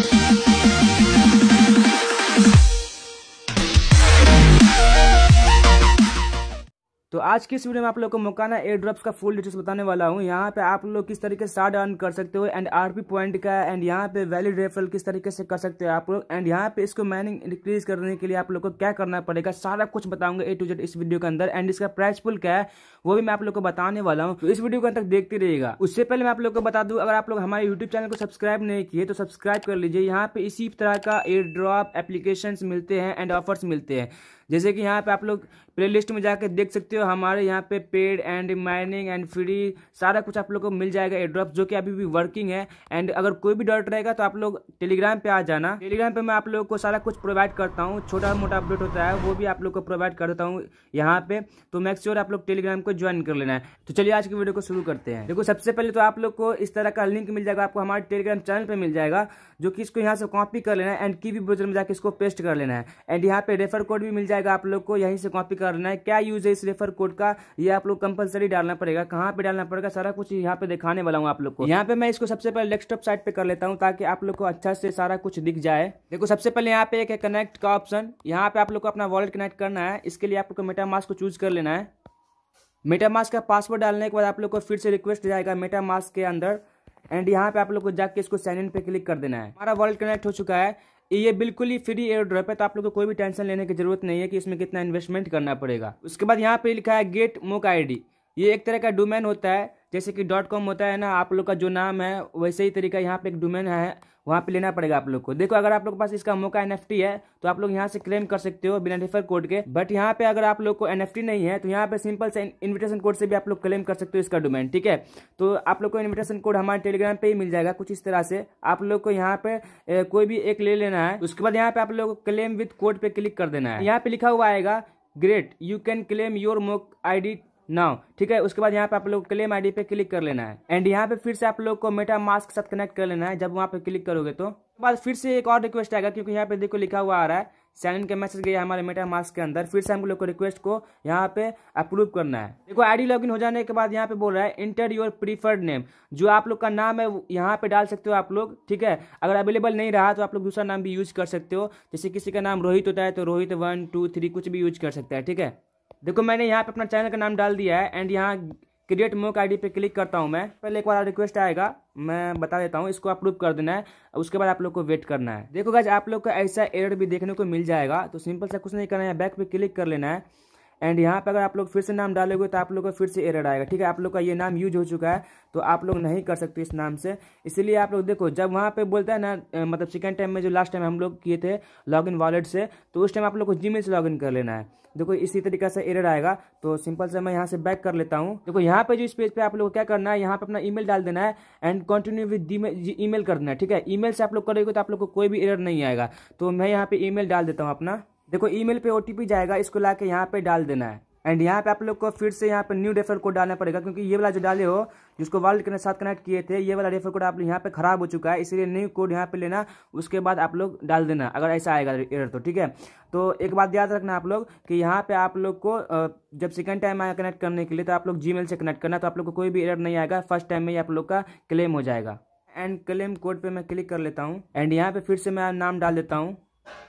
thank you तो आज की इस वीडियो में आप लोग को मोकाना एयर ड्रॉप्स का फुल डिटेल्स बताने वाला हूँ यहाँ पे आप लोग किस तरीके से शार्ट अर्न कर सकते हो एंड आरपी पॉइंट का एंड यहाँ पे वैलिड रेफरल किस तरीके से कर सकते हो आप लोग एंड यहाँ पे इसको माइनिंग इंक्रीज करने के लिए आप लोग को क्या करना पड़ेगा सारा कुछ बताऊंगा ए टू जेड इस वीडियो के अंदर एंड इसका प्राइस फुल क्या है वो भी मैं आप लोग को बताने वाला हूँ तो इस वीडियो को अंदर देखते रहेगा उससे पहले मैं आप लोग को बता दूँ अगर आप लोग हमारे यूट्यूब चैनल को सब्सक्राइब नहीं किए तो सब्सक्राइब कर लीजिए यहाँ पे इसी तरह का एयर ड्रॉप एप्लीकेशन मिलते हैं एंड ऑफर्स मिलते हैं जैसे कि यहाँ पे आप लोग प्लेलिस्ट में जाकर देख सकते हो हमारे यहाँ पे paid and mining and free सारा कुछ आप लोग को मिल जाएगा एड्रॉप जो कि अभी भी वर्किंग है एंड अगर कोई भी डाउट रहेगा तो आप लोग टेलीग्राम पे आ जाना टेलीग्राम पे मैं आप लोगों को सारा कुछ प्रोवाइड करता हूँ छोटा मोटा अपडेट होता है वो भी आप लोग को प्रोवाइड करता हूँ यहाँ पे तो मैक्स्योर आप लोग टेलीग्राम को ज्वाइन कर लेना है तो चलिए आज की वीडियो को शुरू करते हैं देखो सबसे पहले तो आप लोग को इस तरह का लिंक मिल जाएगा आपको हमारे टेलीग्राम चैनल पर मिल जाएगा जो कि इसको यहाँ से कॉपी कर लेना है एंड की भी में जाकर इसको पेस्ट कर लेना है एंड यहाँ पे रेफर कोड भी मिल जाएगा जाएगा आप लोग को यहीं से कॉपी करना है क्या यूज है इस रेफर कोड का ये आप लोग कंपलसरी डालना पड़ेगा कहाँ पे डालना पड़ेगा सारा कुछ यहाँ पे दिखाने वाला हूँ आप लोग को यहाँ पे मैं इसको सबसे पहले डेस्कटॉप साइट पे कर लेता हूँ ताकि आप लोग को अच्छा से सारा कुछ दिख जाए देखो सबसे पहले यहाँ पे एक है कनेक्ट का ऑप्शन यहाँ पे आप लोग को अपना वॉलेट कनेक्ट करना है इसके लिए आप लोग को मेटा मास्क को चूज कर लेना है मेटा मास्क का पासवर्ड डालने के बाद आप लोग को फिर से रिक्वेस्ट जाएगा मेटा मास्क के अंदर एंड यहाँ पे आप लोग को जाके इसको साइन इन पे क्लिक कर देना है हमारा वॉलेट कनेक्ट हो चुका है ये बिल्कुल ही फ्री एयर ड्रॉप है तो आप लोग को कोई भी टेंशन लेने की जरूरत नहीं है कि इसमें कितना इन्वेस्टमेंट करना पड़ेगा उसके बाद यहाँ पे लिखा है गेट मोक आईडी ये एक तरह का डोमेन होता है जैसे कि डॉट कॉम होता है ना आप लोग का जो नाम है वैसे ही तरीका यहाँ पे एक डोमेन है वहाँ पे लेना पड़ेगा आप लोग को देखो अगर आप लोग के पास इसका मौका एन है तो आप लोग यहाँ से क्लेम कर सकते हो बिना रेफर कोड के बट यहाँ पे अगर आप लोग को एन नहीं है तो यहाँ पे सिंपल से इन्विटेशन कोड से भी आप लोग क्लेम कर सकते हो इसका डोमेन ठीक है तो आप लोग को इन्विटेशन कोड हमारे टेलीग्राम पे ही मिल जाएगा कुछ इस तरह से आप लोग को यहाँ पे कोई भी एक ले लेना है उसके बाद यहाँ पे आप लोग को क्लेम विथ कोड पे क्लिक कर देना है यहाँ पे लिखा हुआ आएगा great you can claim your Moca I now ठीक है उसके बाद यहाँ पे आप लोग क्लेम आईडी पे क्लिक कर लेना है एंड यहाँ पे फिर से आप लोग को मेटा मास्क के साथ कनेक्ट कर लेना है जब वहाँ पे क्लिक करोगे तो बाद फिर से एक और रिक्वेस्ट आएगा क्योंकि यहाँ पे देखो लिखा हुआ आ रहा है साइन इन का मैसेज गया हमारे मेटा मास्क के अंदर फिर से हम लोग को रिक्वेस्ट को यहाँ पे अप्रूव करना है देखो आईडी लॉगिन हो जाने के बाद यहाँ पे बोल रहा है इंटर योर प्रीफर्ड नेम जो आप लोग का नाम है यहाँ पे डाल सकते हो आप लोग ठीक है अगर अवेलेबल नहीं रहा तो आप लोग दूसरा नाम भी यूज कर सकते हो जैसे किसी का नाम रोहित होता है तो रोहित वन टू थ्री कुछ भी यूज कर सकता है ठीक है देखो मैंने यहाँ पे अपना चैनल का नाम डाल दिया है एंड यहाँ create Moca I D click करता हूँ मैं पहले एक बार रिक्वेस्ट आएगा मैं बता देता हूँ इसको अप्रूव कर देना है उसके बाद आप लोग को वेट करना है देखो गाज आप लोग को ऐसा एड भी देखने को मिल जाएगा तो सिंपल सा कुछ नहीं करना है बैक पे क्लिक कर लेना है एंड यहाँ पर अगर आप लोग फिर से नाम डालोगे तो आप लोग का फिर से एरर आएगा ठीक है आप लोग का ये नाम यूज हो चुका है तो आप लोग नहीं कर सकते इस नाम से इसीलिए आप लोग देखो जब वहाँ पे बोलता है ना मतलब सेकेंड टाइम में जो लास्ट टाइम हम लोग किए थे लॉगिन वॉलेट से तो उस टाइम आप लोग को जी से लॉगिन कर लेना है देखो इसी तरीके से एरर आएगा तो सिंपल से मैं यहाँ से बैक कर लेता हूँ देखो यहाँ पे जो इस पेज पे आप लोग को क्या करना है यहाँ पे अपना ईमेल डाल देना है एंड कंटिन्यू विद ईमेल कर देना है ठीक है ईमेल से आप लोग करेंगे तो आप लोग को कोई भी एरर नहीं आएगा तो मैं यहाँ पे ईमेल डाल देता हूँ अपना देखो ईमेल पे ओटीपी जाएगा इसको ला के यहाँ पे डाल देना है एंड यहाँ पे आप लोग को फिर से यहाँ पे न्यू रेफर कोड डालना पड़ेगा क्योंकि ये वाला जो डाले हो जिसको वर्ल्ड के साथ कनेक्ट किए थे ये वाला रेफर कोड आप लोग यहाँ पे खराब हो चुका है इसलिए न्यू कोड यहाँ पे लेना उसके बाद आप लोग डाल देना अगर ऐसा आएगा एरर तो ठीक है तो एक बात याद रखना आप लोग कि यहाँ पे आप लोग को जब सेकंड टाइम आया कनेक्ट करने के लिए तो आप लोग जी से कनेक्ट करना तो आप लोग को कोई भी एयर नहीं आएगा फर्स्ट टाइम में ही आप लोग का क्लेम हो जाएगा एंड क्लेम कोड पर मैं क्लिक कर लेता हूँ एंड यहाँ पे फिर से मैं नाम डाल देता हूँ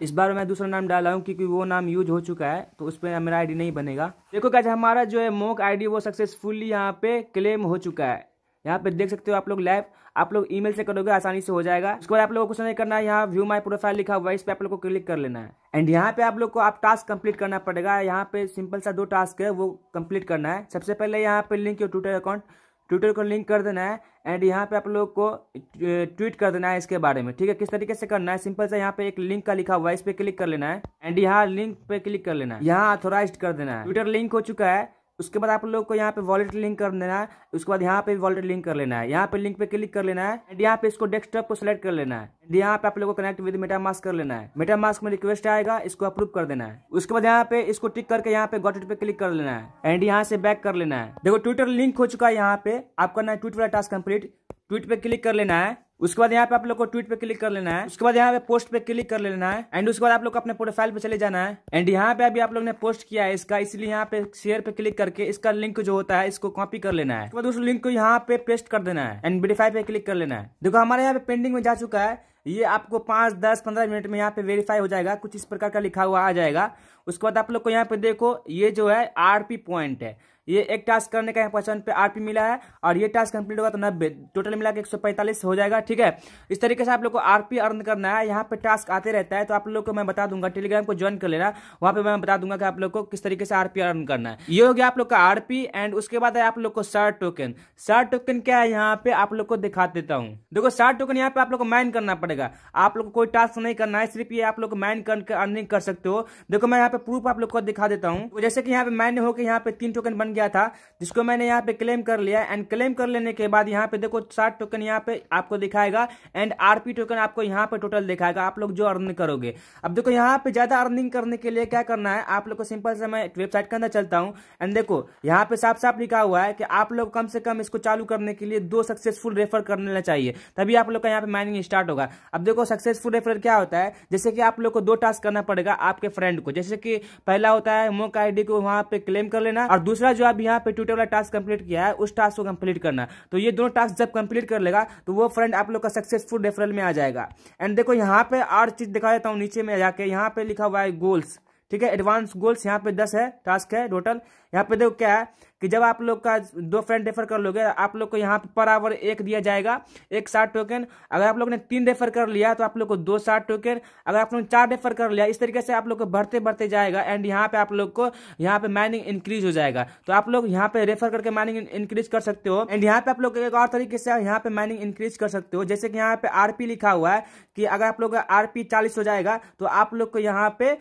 इस बार मैं दूसरा नाम डाला हूँ क्योंकि वो नाम यूज हो चुका है तो उस पर मेरा आईडी नहीं बनेगा देखो क्या हमारा जो है मोक आईडी वो सक्सेसफुली यहाँ पे क्लेम हो चुका है यहाँ पे देख सकते हो आप लोग लाइव आप लोग ईमेल से करोगे आसानी से हो जाएगा उसके बाद आप लोगों को कुछ नहीं करना है यहाँ व्यू माई प्रोफाइल लिखा हुआ है इस पर आप लोग को क्लिक कर लेना है एंड यहाँ पे आप लोग को आप टास्क कंप्लीट करना पड़ेगा यहाँ पे सिंपल सा दो टास्क है वो कंप्लीट करना है सबसे पहले यहाँ पे link your Twitter account Twitter को लिंक कर देना है एंड यहाँ पे आप लोग को ट्वीट कर देना है इसके बारे में ठीक है किस तरीके से करना है सिंपल सा यहाँ पे एक लिंक का लिखा हुआ है इस पर क्लिक कर लेना है एंड यहाँ लिंक पे क्लिक कर लेना है यहाँ अथोराइज कर देना है ट्विटर लिंक हो चुका है उसके बाद आप लोग को यहाँ पे वॉलेट लिंक कर देना है उसके बाद यहाँ पे वॉलेट लिंक कर लेना है यहाँ पे लिंक पे क्लिक कर लेना है एंड यहाँ पे इसको डेस्कटॉप को सिलेक्ट कर लेना है एंड यहाँ पे आप लोगों को कनेक्ट विद मेटा मास्क कर लेना है मेटा मास्क में रिक्वेस्ट आएगा इसको अप्रूव कर देना है उसके बाद यहाँ पे इसको टिक करके यहाँ पे गॉट पे क्लिक कर लेना है एंड यहाँ से बैक कर लेना है देखो ट्विटर लिंक हो चुका है यहाँ पे आपका ना ट्विट वाला टास्क कम्प्लीट ट्वीट पे क्लिक कर लेना है उसके बाद यहाँ पे आप लोग को ट्वीट पे क्लिक कर लेना है उसके बाद यहाँ पे पोस्ट पे क्लिक कर लेना है एंड उसके बाद आप लोग अपने प्रोफाइल पे चले जाना है एंड यहाँ पे अभी आप लोग ने पोस्ट किया है इसका इसलिए यहाँ पे शेयर पे क्लिक करके इसका लिंक जो होता है इसको कॉपी कर लेना है उसके बाद उस लिंक को यहाँ पे पेस्ट कर देना है एंड वेरीफाई पे क्लिक कर लेना है देखो हमारे यहाँ पे पेंडिंग में जा चुका है ये आपको पांच दस पंद्रह मिनट में यहाँ पे वेरीफाई हो जाएगा कुछ इस प्रकार का लिखा हुआ आ जाएगा उसके बाद आप लोग को यहाँ पे देखो ये जो है आरपी पॉइंट है ये एक टास्क करने का यहाँ पचपन पे आरपी मिला है और ये टास्क कंप्लीट होगा तो नब्बे टोटल मिला के एक हो जाएगा ठीक है इस तरीके से आप लोग को आरपी अर्न करना है यहाँ पे टास्क आते रहता है तो आप लोग को मैं बता दूंगा टेलीग्राम को ज्वाइन कर लेना वहाँ पे मैं बता दूंगा कि आप लोग को किस तरीके से पी अर्न करना है ये हो गया आप लोग का आरपी एंड उसके बाद है आप लोग को सर टोकन शर्ट टोकन क्या है यहाँ पे आप लोग को दिखा देता हूँ देखो सर टोकन यहाँ पे आप लोग को माइन करना पड़ेगा आप लोग कोई टास्क नहीं करना है सिर्फ ये आप लोग माइन करके अर्निंग कर सकते हो देखो मैं यहाँ पे प्रूफ आप लोग को दिखा देता हूँ जैसे कि यहाँ पे माइन होकर यहाँ पे तीन टोकन बन गया था जिसको मैंने यहाँ पे क्लेम कर लिया एंड क्लेम कर लेने के बाद यहाँ पे देखो साठ टोकन यहाँ पे आपको दिखाएगा एंड आरपी टोकन आपको यहाँ पे टोटल दिखाएगा आप लोग जो अर्न करोगे अब देखो यहाँ पे ज्यादा अर्निंग करने के लिए क्या करना है आप लोग को सिंपल से मैं वेबसाइट के अंदर चलता हूँ एंड देखो यहाँ पे साफ साफ लिखा हुआ है कि आप लोग कम से कम इसको चालू करने के लिए दो सक्सेसफुल रेफर कर लेना चाहिए तभी आप लोग का यहाँ पे माइनिंग स्टार्ट होगा अब देखो सक्सेसफुल रेफर क्या होता है जैसे कि आप लोग को दो टास्क करना पड़ेगा आपके फ्रेंड को जैसे कि पहला होता है मोक आईडी को वहां पे क्लेम कर लेना और दूसरा जो जो अभी यहाँ पे ट्विटर वाला टास्क कंप्लीट किया है उस टास्क को कंप्लीट करना तो ये दोनों टास्क जब कंप्लीट कर लेगा तो वो फ्रेंड आप लोग का सक्सेसफुल रेफरल में आ जाएगा एंड देखो यहाँ पे और चीज़ दिखा देता हूँ नीचे में जाके यहाँ पे लिखा हुआ है गोल्स ठीक है एडवांस गोल्स यहाँ पे दस है टास्क है टोटल यहाँ पे देखो क्या है कि जब आप लोग का दो फ्रेंड रेफर कर लोगे आप लोग को यहाँ पर आवर एक दिया जाएगा एक साठ टोकन अगर आप लोग ने तीन रेफर कर लिया तो आप लोग को दो साठ टोकन अगर आप लोग चार रेफर कर लिया इस तरीके से आप लोग को बढ़ते बढ़ते जाएगा एंड यहाँ पे आप लोग को यहाँ पे माइनिंग इंक्रीज हो जाएगा तो आप लोग यहाँ पे रेफर करके माइनिंग इंक्रीज कर सकते हो एंड यहाँ पे आप लोग एक और तरीके से यहाँ पे माइनिंग इंक्रीज कर सकते हो जैसे कि यहाँ पे आरपी लिखा हुआ है कि अगर आप लोग आरपी चालीस हो जाएगा तो आप लोग को यहाँ पे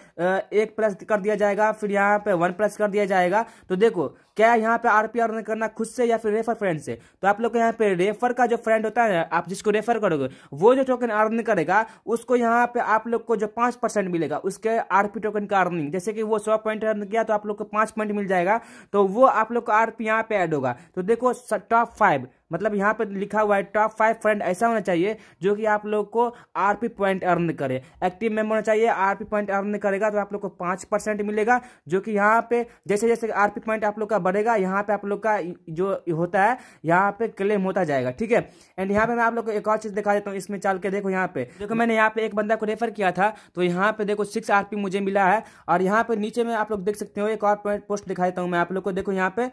एक प्लस कर दिया जाएगा फिर यहाँ पे वन प्लस कर दिया जाएगा तो देखो क्या यहाँ यहाँ पे आरपीआर अर्न करना खुद से या फिर रेफर फ्रेंड से तो आप लोग यहाँ पे रेफर का जो फ्रेंड होता है आप जिसको रेफर करोगे वो जो टोकन अर्न करेगा उसको यहाँ पे आप लोग को जो पांच परसेंट मिलेगा उसके आरपी टोकन का अर्निंग जैसे कि वो सौ पॉइंट अर्न किया तो आप लोग को पांच पॉइंट मिल जाएगा तो वो आप लोग का आरपी यहाँ पे एड होगा तो देखो टॉप फाइव मतलब यहाँ पे लिखा हुआ है टॉप फाइव फ्रेंड ऐसा होना चाहिए जो कि आप लोग को आरपी पॉइंट अर्न करे एक्टिव मेंबर होना चाहिए आरपी पॉइंट अर्न करेगा तो आप लोग को पाँच परसेंट मिलेगा जो कि यहाँ पे जैसे जैसे आरपी पॉइंट आप लोग का बढ़ेगा यहाँ पे आप लोग का जो होता है यहाँ पे क्लेम होता जाएगा ठीक है एंड यहाँ पे मैं आप लोग को एक और चीज़ दिखा देता हूँ इसमें चाल के देखो यहाँ पे देखो मैंने यहाँ पे एक बंदा को रेफर किया था तो यहाँ पे देखो सिक्स आर मुझे मिला है और यहाँ पे नीचे में आप लोग देख सकते हो एक और पॉइंट पोस्ट दिखा देता हूँ मैं आप लोग को देखो यहाँ पे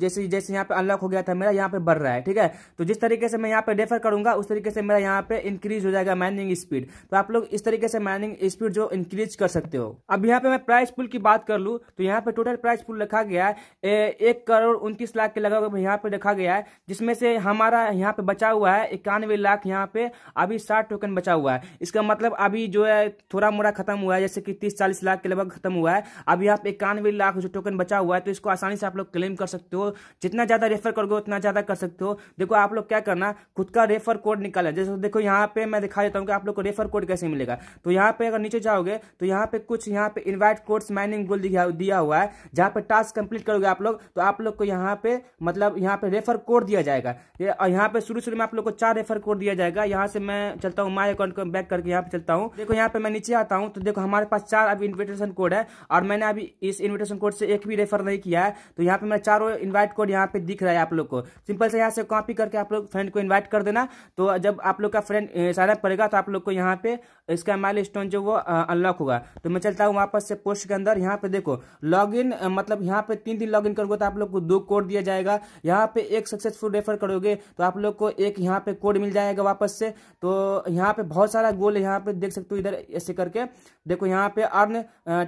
जैसे जैसे यहाँ पे अनलॉक हो गया था मेरा यहाँ पे बढ़ रहा है ठीक है तो जिस तरीके से मैं यहाँ पे रेफर करूंगा उस तरीके से मेरा यहाँ पे इंक्रीज हो जाएगा माइनिंग स्पीड तो आप लोग इस तरीके से माइनिंग स्पीड जो इंक्रीज कर सकते हो अब यहाँ पे मैं प्राइस पुल की बात कर लू तो यहाँ पे टोटल प्राइस पुल रखा गया है एक करोड़ उनतीस लाख के लगभग यहाँ पे रखा गया है जिसमें से हमारा यहाँ पे बचा हुआ है इक्यानवे लाख यहाँ पे अभी साठ टोकन बचा हुआ है इसका मतलब अभी जो है थोड़ा मोड़ा खत्म हुआ है जैसे कि तीस चालीस लाख के लगभग खत्म हुआ है अब यहाँ पे इक्यानवे लाख जो टोकन बचा हुआ है तो इसको आसानी से आप लोग क्लेम कर सकते हो जितना ज्यादा रेफर करोगे उतना ज्यादा कर सकते हो देखो आप लोग क्या करना खुद का रेफर कोड निकालना जैसे देखो यहाँ पे मैं दिखा देता हूँ कि आप लोग को रेफर कोड कैसे मिलेगा तो यहाँ पे अगर नीचे जाओगे तो यहाँ पे कुछ यहाँ पे इन्वाइट कोर्स माइनिंग गोल दिया हुआ है जहाँ पे टास्क कंप्लीट करोगे आप लोग तो आप लोग को यहाँ पे मतलब यहाँ पे रेफर कोड दिया जाएगा यहाँ पे शुरू शुरू में आप लोग को चार रेफर कोड दिया जाएगा यहाँ से मैं चलता हूँ माई अकाउंट को बैक करके यहाँ पे चलता हूँ देखो यहाँ पे मैं नीचे आता हूँ तो देखो हमारे पास चार अभी इन्विटेशन कोड है और मैंने अभी इस इन्विटेशन कोड से एक भी रेफर नहीं किया है तो यहाँ पे मैं चारों इन्वाइट कोड यहाँ पे दिख रहा है आप लोग को सिंपल सिंपल से यहाँ से कॉपी करके आप लोग फ्रेंड को इन्वाइट कर देना तो जब आप लोग का फ्रेंड साइनअप करेगा तो आप लोग को यहाँ पे इसका माइल स्टोन जो वो अनलॉक होगा तो मैं चलता हूँ वापस से पोस्ट के अंदर यहाँ पे देखो लॉगिन मतलब यहाँ पे तीन दिन लॉगिन करोगे तो आप लोग को दो कोड दिया जाएगा यहाँ पे एक सक्सेसफुल रेफर करोगे तो आप लोग को एक यहाँ पे कोड मिल जाएगा वापस से तो यहाँ पे बहुत सारा गोल है यहाँ पे देख सकते हो इधर ऐसे करके देखो यहाँ पे अर्न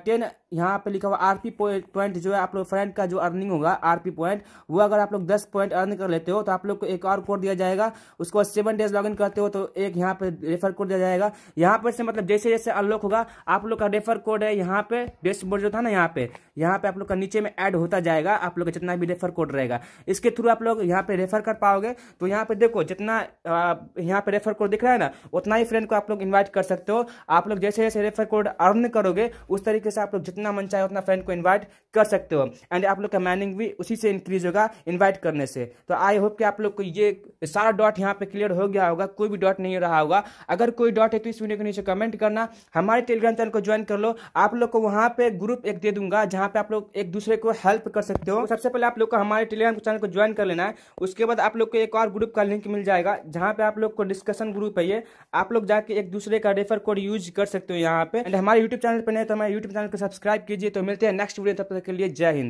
टेन यहाँ पे लिखा हुआ आरपी पॉइंट जो है आप लोग फ्रेंड का जो अर्निंग होगा आरपी पॉइंट वो अगर आप लोग दस पॉइंट अर्न कर लेते हो तो आप लोग को एक और कोड दिया जाएगा उसको सेवन डेज लॉग करते हो तो एक यहाँ पे रेफर कोड दिया जाएगा यहाँ पे पर से मतलब जैसे जैसे अनलॉक होगा आप लोग का रेफर कोड है यहाँ पे डैशबोर्ड जो था ना यहाँ पे यहाँ पे आप लोग का नीचे में ऐड होता जाएगा आप लोग का जितना भी रेफर कोड रहेगा इसके थ्रू आप लोग यहाँ पे रेफर कर पाओगे तो यहाँ पे देखो जितना यहाँ पे रेफर कोड दिख रहा है ना उतना ही फ्रेंड को आप लोग इन्वाइट कर सकते हो आप लोग जैसे जैसे रेफर कोड अर्न करोगे उस तरीके से आप लोग जितना मन चाहे उतना फ्रेंड को इन्वाइट कर सकते हो एंड आप लोग का मैनिंग भी उसी से इंक्रीज होगा इन्वाइट करने से तो आई होप कि आप लोग को ये सारा डॉट यहाँ पे क्लियर हो गया होगा कोई भी डॉट नहीं रहा होगा अगर कोई डॉट है तो इस वीडियो के नीचे से कमेंट करना हमारे टेलीग्राम चैनल को ज्वाइन कर लो आप लोग को वहां पे ग्रुप एक दे दूंगा जहां पे आप लोग एक दूसरे को हेल्प कर सकते हो तो सबसे पहले आप लोग को हमारे टेलीग्राम चैनल को ज्वाइन कर लेना है उसके बाद आप लोग को एक और ग्रुप का लिंक मिल जाएगा जहाँ पे आप लोग को डिस्कशन ग्रुप है ये आप लोग जाके एक दूसरे का रेफर कोड यूज कर सकते हो यहाँ पे एंड हमारे यूट्यूब चैनल पर नहीं तो हमारे यूट्यूब चैनल को सब्सक्राइब कीजिए तो मिलते हैं नेक्स्ट वीडियो तब तक के लिए जय हिंद